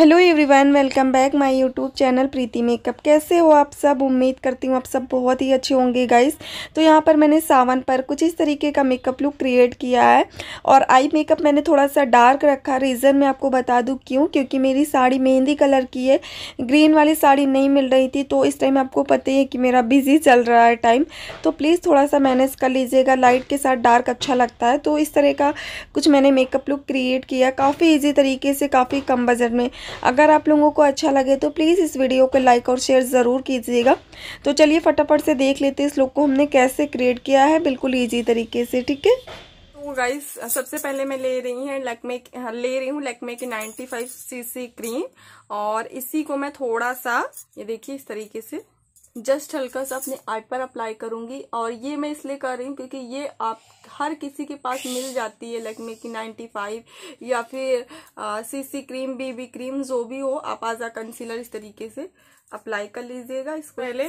Hello everyone welcome back my YouTube channel Preeti makeup कैसे हो आप सब उम्मीद करती हूँ आप सब बहुत ही अच्छे होंगे गाइस तो यहाँ पर मैंने सावन पर कुछ इस तरीके का मेकअप लुक क्रिएट किया है और आई मेकअप मैंने थोड़ा सा डार्क रखा रीज़न मैं आपको बता दूँ क्यों क्योंकि मेरी साड़ी मेहंदी कलर की है ग्रीन वाली साड़ी नहीं मिल रही थी तो इस टाइम आपको पता ही है कि मेरा बिजी चल रहा है टाइम तो प्लीज़ थोड़ा सा मैनेज कर लीजिएगा लाइट के साथ डार्क अच्छा लगता है तो इस तरह का कुछ मैंने मेकअप लुक क्रिएट किया काफ़ी ईजी तरीके से काफ़ी कम बजट में अगर आप लोगों को अच्छा लगे तो प्लीज़ इस वीडियो को लाइक और शेयर ज़रूर कीजिएगा तो चलिए फटाफट से देख लेते हैं इस लोग को हमने कैसे क्रिएट किया है बिल्कुल ईजी तरीके से ठीक है गाइस सबसे पहले मैं ले रही है लैक्मे हाँ, ले रही हूँ लेकमे की 95 सीसी क्रीम और इसी को मैं थोड़ा सा ये देखिए इस तरीके से जस्ट हल्का सा अपने आर्ट पर अप्लाई करूंगी और ये मैं इसलिए कर रही हूँ क्योंकि ये आप हर किसी के पास मिल जाती है लकमे की 95 या फिर सीसी क्रीम बेबी क्रीम जो भी हो आप आजा कंसीलर इस तरीके से अप्लाई कर लीजिएगा इसको पहले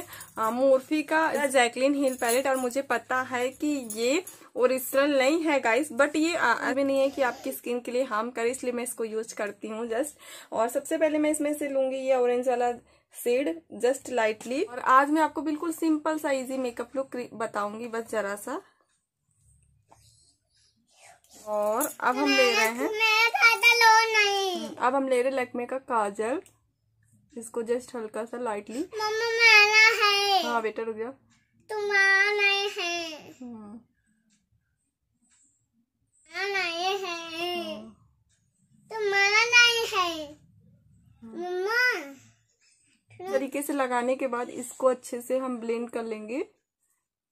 मोर्फी का जैकलिन हिल पैलेट और मुझे पता है कि ये ओरिजिनल नहीं है गाइस बट ये अभी नहीं है कि आपकी स्किन के लिए हार्म करे इसलिए मैं इसको यूज करती हूँ जस्ट और सबसे पहले मैं इसमें से लूंगी ये ऑरेंज वाला सेड जस्ट लाइटली और आज मैं आपको बिल्कुल सिंपल सा इजी मेकअप लुक बताऊंगी बस जरा सा और अब हम ले रहे हैं नहीं। हम्म, अब हम ले रहे लकमे का काजल इसको जस्ट हल्का सा लाइटली मम्मा है हाँ बेटा रुक जाओ तुम्हारा नहीं है हम्म। तरीके से लगाने के बाद इसको अच्छे से हम ब्लेंड कर लेंगे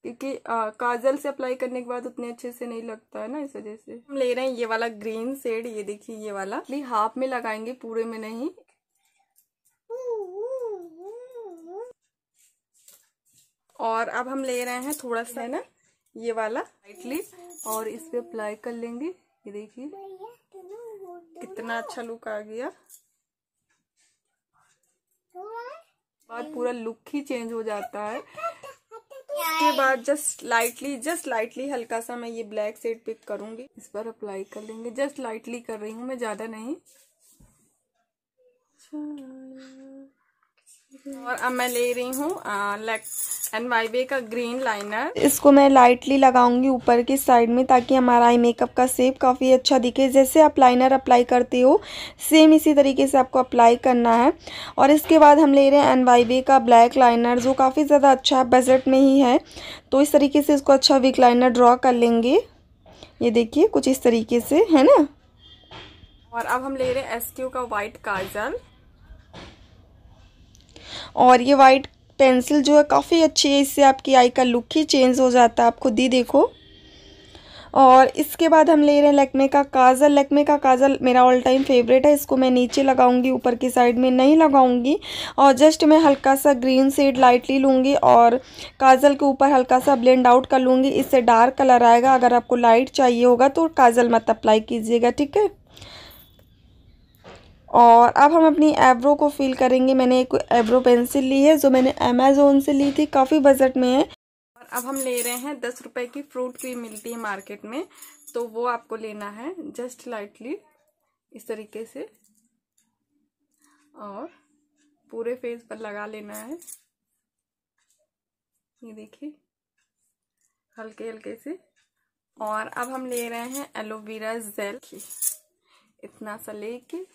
क्योंकि काजल से अप्लाई करने के बाद उतने अच्छे से नहीं लगता है ना इस वजह से हम ले रहे हैं ये वाला ग्रीन सेड ये देखिए ये वाला भी हाफ में लगाएंगे पूरे में नहीं और अब हम ले रहे हैं थोड़ा सा है ना ये वाला लाइटली और इस पे अप्लाई कर लेंगे ये देखिए कितना अच्छा लुक आ गया बाद पूरा लुक ही चेंज हो जाता है उसके बाद जस्ट लाइटली जस्ट लाइटली हल्का सा मैं ये ब्लैक सेट पिक करूंगी इस पर अप्लाई कर लेंगे जस्ट लाइटली कर रही हूँ मैं ज्यादा नहीं अच्छा और अब मैं ले रही हूँ एन वाई बे का ग्रीन लाइनर इसको मैं लाइटली लगाऊंगी ऊपर की साइड में ताकि हमारा आई मेकअप का सेप काफ़ी अच्छा दिखे जैसे आप लाइनर अप्लाई करते हो सेम इसी तरीके से आपको अप्लाई करना है और इसके बाद हम ले रहे हैं एन वाई बे का ब्लैक लाइनर जो काफ़ी ज़्यादा अच्छा है बजट में ही है तो इस तरीके से इसको अच्छा विक लाइनर ड्रॉ कर लेंगे ये देखिए कुछ इस तरीके से है ना और अब हम ले रहे हैं एस का वाइट काजल और ये वाइट पेंसिल जो है काफ़ी अच्छी है इससे आपकी आई का लुक ही चेंज हो जाता है आप खुद ही देखो और इसके बाद हम ले रहे हैं लैक्मे का काजल लैक्मे का काजल मेरा ऑल टाइम फेवरेट है इसको मैं नीचे लगाऊंगी ऊपर की साइड में नहीं लगाऊंगी और जस्ट मैं हल्का सा ग्रीन सेड लाइटली लूँगी और काजल के ऊपर हल्का सा ब्लेंड आउट कर लूँगी इससे डार्क कलर आएगा अगर आपको लाइट चाहिए होगा तो काजल मत अप्लाई कीजिएगा ठीक है और अब हम अपनी एब्रो को फिल करेंगे मैंने एक एब्रो पेंसिल ली है जो मैंने अमेज़ोन से ली थी काफ़ी बजट में है और अब हम ले रहे हैं दस रुपए की फ्रूट क्रीम मिलती है मार्केट में तो वो आपको लेना है जस्ट लाइटली इस तरीके से और पूरे फेस पर लगा लेना है ये देखिए हल्के हल्के से और अब हम ले रहे हैं एलोवेरा जेल इतना सा लेके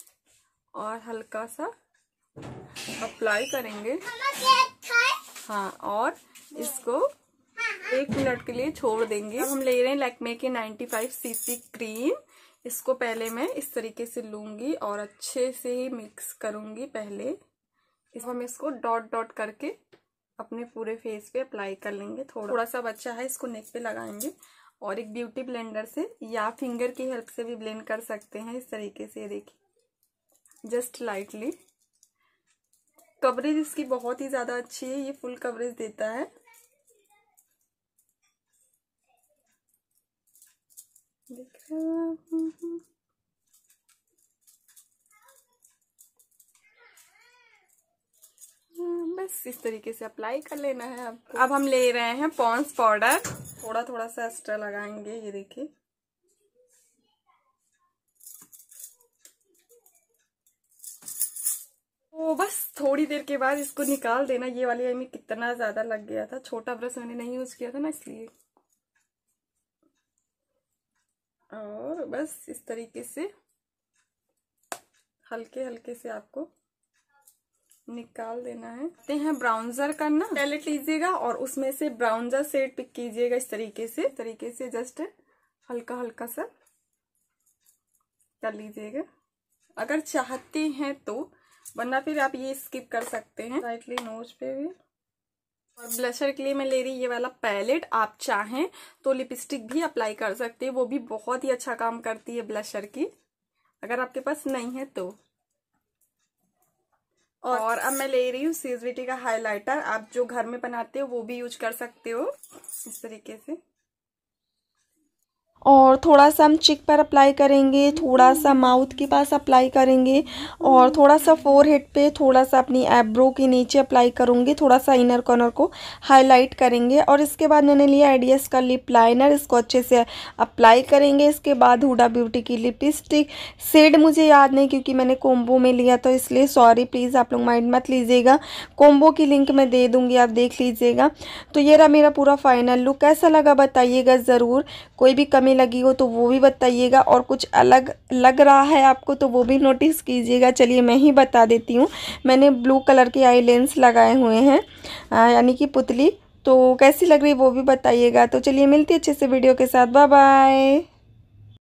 और हल्का सा अप्लाई करेंगे हाँ और इसको एक मिनट के लिए छोड़ देंगे हम ले रहे हैं लैकमे के 95 सीसी क्रीम इसको पहले मैं इस तरीके से लूंगी और अच्छे से ही मिक्स करूंगी पहले इस हम इसको डॉट डॉट करके अपने पूरे फेस पे अप्लाई कर लेंगे थोड़ा थोड़ा सा बच्चा है इसको नेक पे लगाएंगे और एक ब्यूटी ब्लेंडर से या फिंगर की हेल्प से भी ब्लेंड कर सकते हैं इस तरीके से देखिए जस्ट लाइटली कवरेज इसकी बहुत ही ज़्यादा अच्छी है ये फुल कवरेज देता है देख रहे हम्म, हम्म। हम्म, बस इस तरीके से अप्लाई कर लेना है आपको अब हम ले रहे हैं पॉन्स पाउडर थोड़ा थोड़ा सा एक्स्ट्रा लगाएंगे ये देखिए बस थोड़ी देर के बाद इसको निकाल देना ये वाली आई में कितना ज्यादा लग गया था छोटा ब्रश मैंने नहीं यूज किया था ना इसलिए और बस इस तरीके से हल्के हल्के से आपको निकाल देना है ते हैं ब्राउनजर करना पैलेट लीजिएगा और उसमें से ब्राउनजर सेट पिक कीजिएगा इस तरीके से तरीके से जस्ट हल्का हल्का सा कर लीजिएगा अगर चाहते हैं तो वरना फिर आप ये स्किप कर सकते हैं राइटली नोज पे भी और ब्लशर के लिए मैं ले रही ये वाला पैलेट आप चाहें तो लिपस्टिक भी अप्लाई कर सकते हैं वो भी बहुत ही अच्छा काम करती है ब्लशर की अगर आपके पास नहीं है तो और, और अब मैं ले रही हूँ सीजवीटी का हाइलाइटर आप जो घर में बनाते हो वो भी यूज कर सकते हो इस तरीके से और थोड़ा सा हम चिक पर अप्लाई करेंगे थोड़ा सा माउथ के पास अप्लाई करेंगे और थोड़ा सा फोर हेड पर थोड़ा सा अपनी एब्रो के नीचे अप्लाई करूँगी थोड़ा सा इनर कॉर्नर को हाईलाइट करेंगे और इसके बाद मैंने लिया एडियस का लिप लाइनर इसको अच्छे से अप्लाई करेंगे इसके बाद हुडा ब्यूटी की लिपस्टिक सेड मुझे याद नहीं क्योंकि मैंने कोम्बो में लिया तो इसलिए सॉरी प्लीज़ आप लोग माइंड मत लीजिएगा कोम्बो की लिंक मैं दे दूँगी आप देख लीजिएगा तो ये रहा मेरा पूरा फाइनल लुक कैसा लगा बताइएगा ज़रूर कोई भी कमी लगी हो तो वो भी बताइएगा और कुछ अलग लग रहा है आपको तो वो भी नोटिस कीजिएगा चलिए मैं ही बता देती हूँ मैंने ब्लू कलर के आई लेंस लगाए हुए हैं यानी कि पुतली तो कैसी लग रही वो भी बताइएगा तो चलिए मिलती अच्छे से वीडियो के साथ बाय बाय